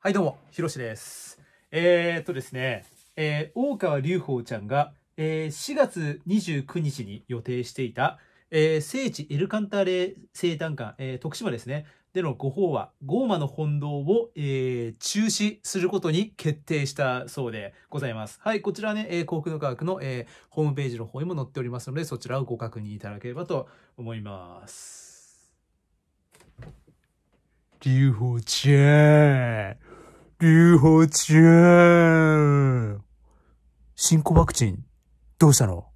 はいどうも、ひろしです。えー、っとですね、えー、大川隆法ちゃんが、えー、4月29日に予定していた、えー、聖地エルカンターレ生誕館、えー、徳島ですね、でのご法話、ゴーマの本堂を、えー、中止することに決定したそうでございます。はい、こちらね、えー、航空科学の、えー、ホームページの方にも載っておりますので、そちらをご確認いただければと思います。隆法ちゃん。りゅうほちゅん。新ワクチン、どうしたの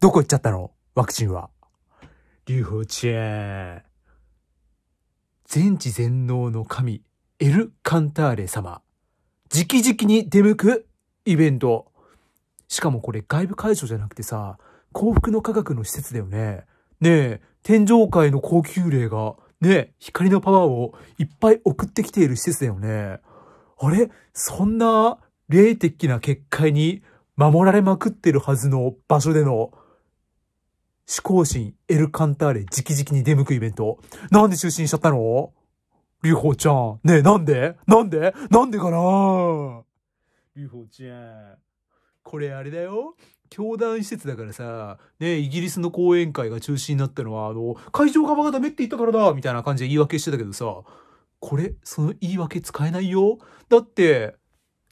どこ行っちゃったのワクチンは。りゅうほちゅ全知全能の神、エル・カンターレ様。直々に出向くイベント。しかもこれ外部会場じゃなくてさ、幸福の科学の施設だよね。ねえ、天上界の高級霊が、ねえ、光のパワーをいっぱい送ってきている施設だよね。あれそんな霊的な結界に守られまくってるはずの場所での思考神エルカンターレ直々に出向くイベント。なんで中止にしちゃったのリホちゃん。ねえ、なんでなんでなんでかなリホちゃん。これあれだよ。教団施設だからさ、ね、イギリスの講演会が中止になったのは、あの、会場側がダメって言ったからだみたいな感じで言い訳してたけどさ、これ、その言い訳使えないよ。だって、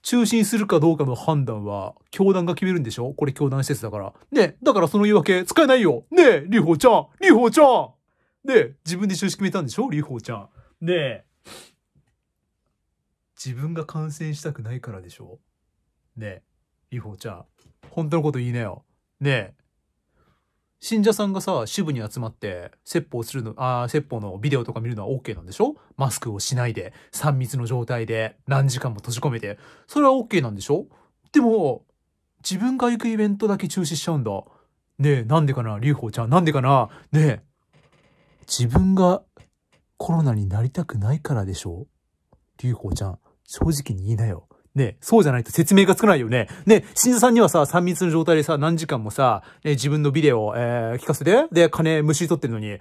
中心するかどうかの判断は、教団が決めるんでしょこれ教団施設だから。ねだからその言い訳使えないよ。ねえ、リホちゃんリホちゃんね自分で中止決めたんでしょリホちゃん。ね自分が感染したくないからでしょねえ、リホちゃん。本当のこと言いなよ。ねえ、信者さんがさ、支部に集まって、説法するの、あ説法のビデオとか見るのは OK なんでしょマスクをしないで、3密の状態で、何時間も閉じ込めて、それは OK なんでしょでも、自分が行くイベントだけ中止しちゃうんだ。ねえ、なんでかな劉邦ちゃん、なんでかなねえ。自分がコロナになりたくないからでしょ劉邦ちゃん、正直に言いなよ。ね、そうじゃないと説明がつかないよね。ね、新者さんにはさ、3密の状態でさ、何時間もさ、ね、自分のビデオ、えー、聞かせて、で、金、むしり取ってるのに、ね、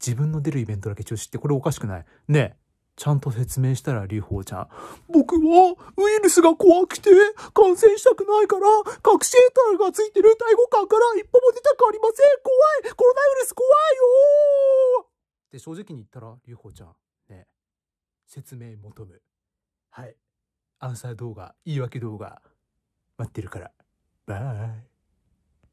自分の出るイベントだけ中止ってこれおかしくないね、ちゃんと説明したら、リュウちゃん。僕は、ウイルスが怖くて、感染したくないから、隠しエターがついてる第五感から一歩も出たくありません怖いコロナウイルス怖いよって正直に言ったら、リュウちゃん、ね、説明求む。はい。アンサー動画、言い訳動画、待ってるから。バイ。